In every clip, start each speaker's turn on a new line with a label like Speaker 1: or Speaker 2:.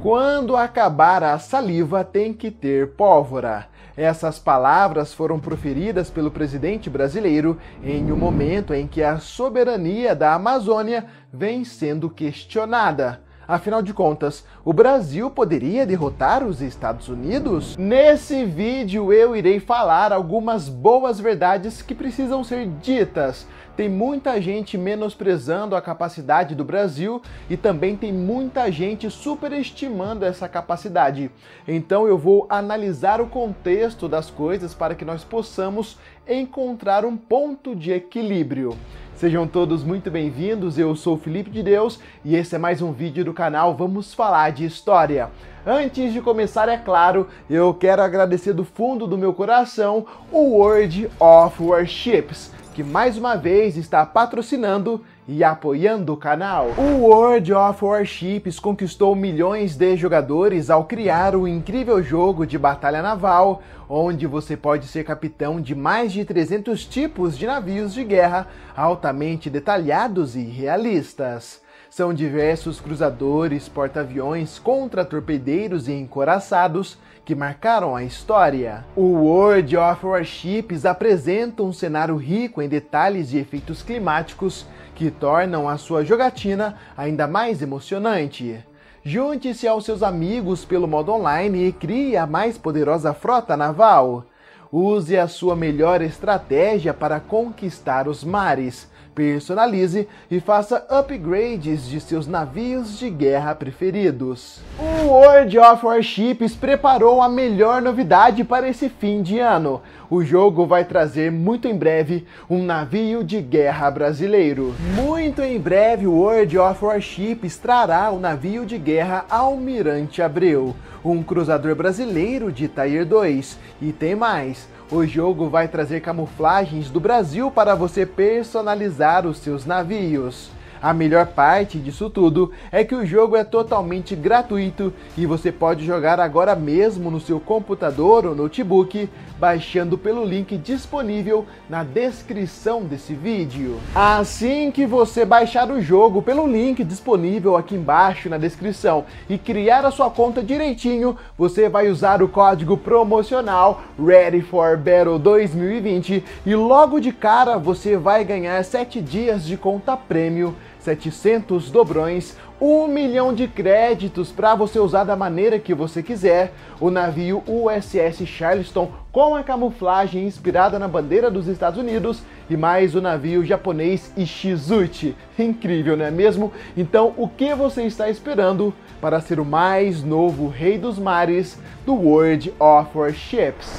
Speaker 1: Quando acabar a saliva, tem que ter pólvora. Essas palavras foram proferidas pelo presidente brasileiro em um momento em que a soberania da Amazônia vem sendo questionada. Afinal de contas, o Brasil poderia derrotar os Estados Unidos? Nesse vídeo eu irei falar algumas boas verdades que precisam ser ditas. Tem muita gente menosprezando a capacidade do Brasil e também tem muita gente superestimando essa capacidade. Então eu vou analisar o contexto das coisas para que nós possamos encontrar um ponto de equilíbrio. Sejam todos muito bem-vindos, eu sou Felipe de Deus e esse é mais um vídeo do canal Vamos Falar de História. Antes de começar, é claro, eu quero agradecer do fundo do meu coração o World of Warships que mais uma vez está patrocinando e apoiando o canal. O World of Warships conquistou milhões de jogadores ao criar o um incrível jogo de batalha naval, onde você pode ser capitão de mais de 300 tipos de navios de guerra altamente detalhados e realistas. São diversos cruzadores, porta-aviões, contra-torpedeiros e encoraçados que marcaram a história. O World of Warships apresenta um cenário rico em detalhes e efeitos climáticos que tornam a sua jogatina ainda mais emocionante. Junte-se aos seus amigos pelo modo online e crie a mais poderosa frota naval. Use a sua melhor estratégia para conquistar os mares, personalize e faça upgrades de seus navios de guerra preferidos. O World of Warships preparou a melhor novidade para esse fim de ano. O jogo vai trazer muito em breve um navio de guerra brasileiro. Muito em breve, o World of Warships trará o navio de guerra Almirante Abreu, um cruzador brasileiro de Tier 2. E tem mais o jogo vai trazer camuflagens do Brasil para você personalizar os seus navios. A melhor parte disso tudo é que o jogo é totalmente gratuito e você pode jogar agora mesmo no seu computador ou notebook, baixando pelo link disponível na descrição desse vídeo. Assim que você baixar o jogo pelo link disponível aqui embaixo na descrição e criar a sua conta direitinho, você vai usar o código promocional Ready for Battle 2020 e logo de cara você vai ganhar 7 dias de conta prêmio 700 dobrões, 1 milhão de créditos para você usar da maneira que você quiser, o navio USS Charleston com a camuflagem inspirada na bandeira dos Estados Unidos e mais o navio japonês Ishizuchi. Incrível, não é mesmo? Então, o que você está esperando para ser o mais novo rei dos mares do World of Warships?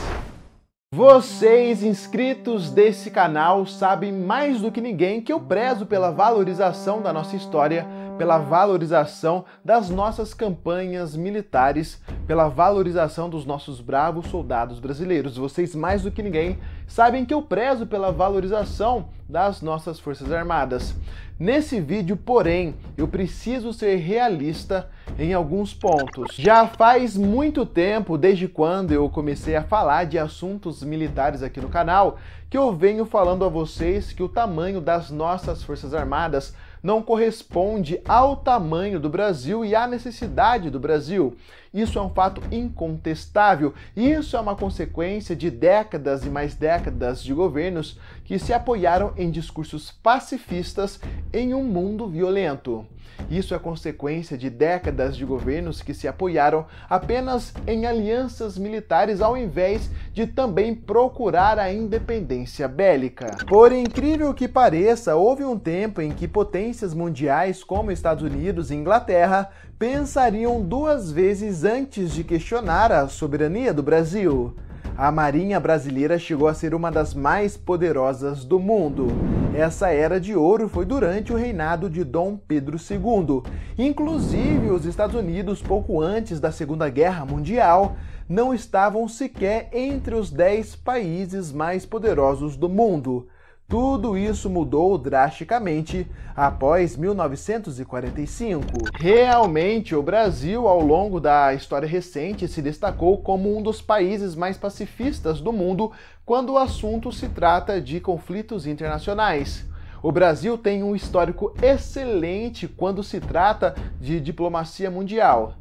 Speaker 1: Vocês, inscritos desse canal, sabem mais do que ninguém que eu prezo pela valorização da nossa história pela ah. valorização das nossas campanhas militares, pela valorização dos nossos bravos soldados brasileiros. Vocês, mais do que ninguém, sabem que eu prezo pela valorização das nossas Forças Armadas. Nesse vídeo, porém, eu preciso ser realista em alguns pontos. Já faz muito tempo, desde quando eu comecei a falar de assuntos militares aqui no canal, que eu venho falando a vocês que o tamanho das nossas Forças Armadas não corresponde ao tamanho do Brasil e à necessidade do Brasil. Isso é um fato incontestável. Isso é uma consequência de décadas e mais décadas de governos que se apoiaram em discursos pacifistas em um mundo violento. Isso é consequência de décadas de governos que se apoiaram apenas em alianças militares ao invés de também procurar a independência bélica. Por incrível que pareça, houve um tempo em que potências mundiais como Estados Unidos e Inglaterra pensariam duas vezes Antes de questionar a soberania do Brasil. A Marinha Brasileira chegou a ser uma das mais poderosas do mundo. Essa era de ouro foi durante o reinado de Dom Pedro II. Inclusive, os Estados Unidos, pouco antes da Segunda Guerra Mundial, não estavam sequer entre os 10 países mais poderosos do mundo. Tudo isso mudou drasticamente após 1945. Realmente, o Brasil, ao longo da história recente, se destacou como um dos países mais pacifistas do mundo quando o assunto se trata de conflitos internacionais. O Brasil tem um histórico excelente quando se trata de diplomacia mundial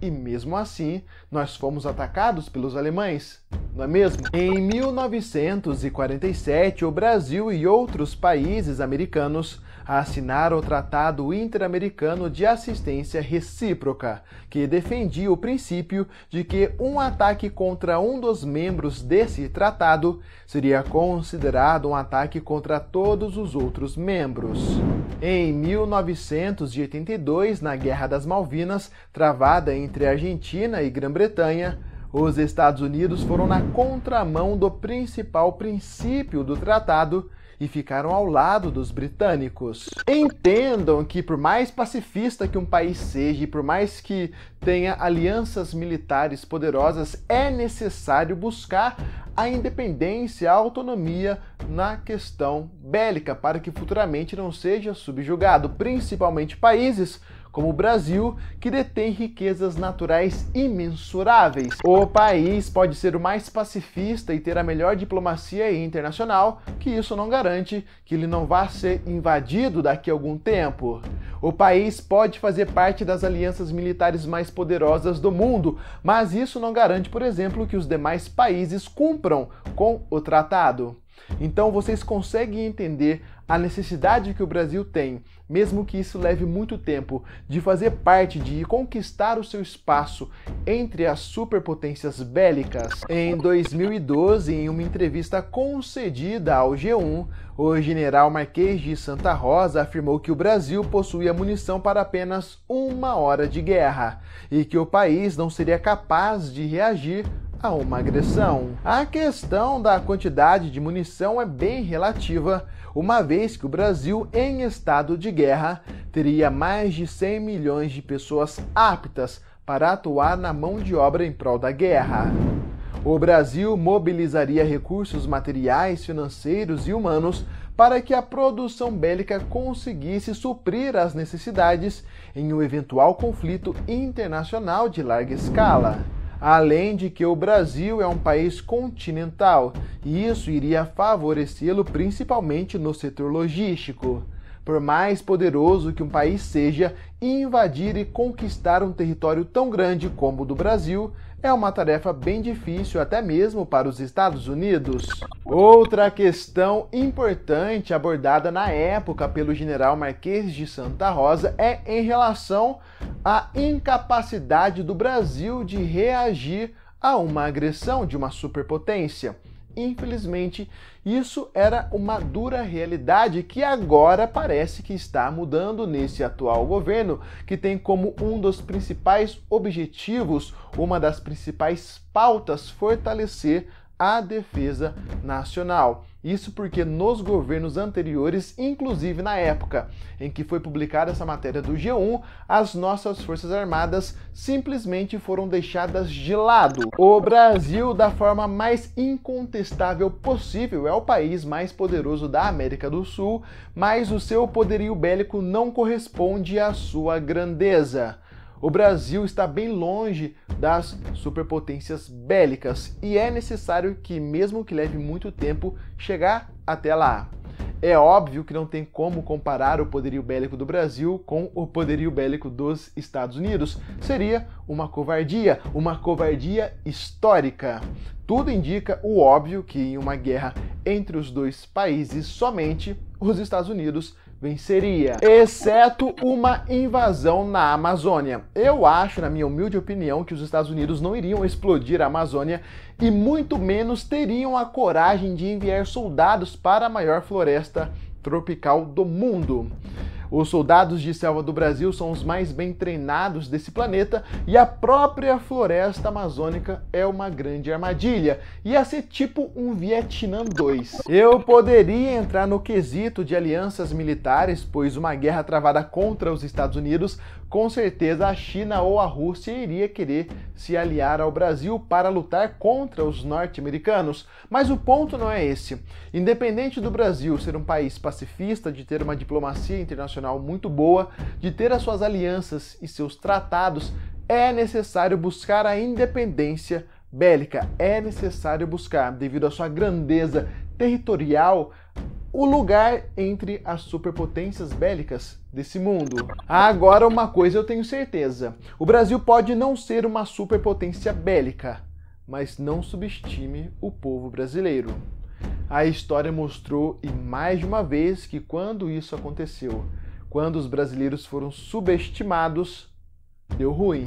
Speaker 1: e mesmo assim nós fomos atacados pelos alemães, não é mesmo? Em 1947, o Brasil e outros países americanos a assinar o Tratado Interamericano de Assistência Recíproca, que defendia o princípio de que um ataque contra um dos membros desse tratado seria considerado um ataque contra todos os outros membros. Em 1982, na Guerra das Malvinas, travada entre Argentina e Grã-Bretanha, os Estados Unidos foram na contramão do principal princípio do tratado e ficaram ao lado dos britânicos. Entendam que, por mais pacifista que um país seja e por mais que tenha alianças militares poderosas, é necessário buscar a independência, a autonomia na questão bélica, para que futuramente não seja subjugado, principalmente países como o Brasil, que detém riquezas naturais imensuráveis. O país pode ser o mais pacifista e ter a melhor diplomacia internacional, que isso não garante que ele não vá ser invadido daqui a algum tempo. O país pode fazer parte das alianças militares mais poderosas do mundo, mas isso não garante, por exemplo, que os demais países cumpram com o tratado. Então vocês conseguem entender a necessidade que o Brasil tem, mesmo que isso leve muito tempo, de fazer parte, de conquistar o seu espaço entre as superpotências bélicas. Em 2012, em uma entrevista concedida ao G1, o general Marquês de Santa Rosa afirmou que o Brasil possuía munição para apenas uma hora de guerra e que o país não seria capaz de reagir a uma agressão. A questão da quantidade de munição é bem relativa, uma vez que o Brasil, em estado de guerra, teria mais de 100 milhões de pessoas aptas para atuar na mão de obra em prol da guerra. O Brasil mobilizaria recursos materiais, financeiros e humanos para que a produção bélica conseguisse suprir as necessidades em um eventual conflito internacional de larga escala além de que o Brasil é um país continental e isso iria favorecê-lo principalmente no setor logístico por mais poderoso que um país seja, invadir e conquistar um território tão grande como o do Brasil é uma tarefa bem difícil, até mesmo para os Estados Unidos. Outra questão importante abordada na época pelo general Marquês de Santa Rosa é em relação à incapacidade do Brasil de reagir a uma agressão de uma superpotência. Infelizmente, isso era uma dura realidade que agora parece que está mudando nesse atual governo, que tem como um dos principais objetivos, uma das principais pautas, fortalecer à defesa nacional. Isso porque nos governos anteriores, inclusive na época em que foi publicada essa matéria do G1, as nossas Forças Armadas simplesmente foram deixadas de lado. O Brasil, da forma mais incontestável possível, é o país mais poderoso da América do Sul, mas o seu poderio bélico não corresponde à sua grandeza o Brasil está bem longe das superpotências bélicas e é necessário que, mesmo que leve muito tempo, chegar até lá. É óbvio que não tem como comparar o poderio bélico do Brasil com o poderio bélico dos Estados Unidos. Seria uma covardia, uma covardia histórica. Tudo indica o óbvio que em uma guerra entre os dois países somente os Estados Unidos venceria, exceto uma invasão na Amazônia. Eu acho, na minha humilde opinião, que os Estados Unidos não iriam explodir a Amazônia e muito menos teriam a coragem de enviar soldados para a maior floresta tropical do mundo. Os soldados de selva do Brasil são os mais bem treinados desse planeta e a própria floresta amazônica é uma grande armadilha. Ia ser tipo um Vietnã 2. Eu poderia entrar no quesito de alianças militares, pois uma guerra travada contra os Estados Unidos, com certeza a China ou a Rússia iria querer se aliar ao Brasil para lutar contra os norte-americanos. Mas o ponto não é esse. Independente do Brasil ser um país pacifista, de ter uma diplomacia internacional internacional muito boa de ter as suas alianças e seus tratados, é necessário buscar a independência bélica, é necessário buscar, devido à sua grandeza territorial, o lugar entre as superpotências bélicas desse mundo. Agora, uma coisa eu tenho certeza: o Brasil pode não ser uma superpotência bélica, mas não subestime o povo brasileiro. A história mostrou, e mais de uma vez, que quando isso aconteceu, quando os brasileiros foram subestimados, deu ruim.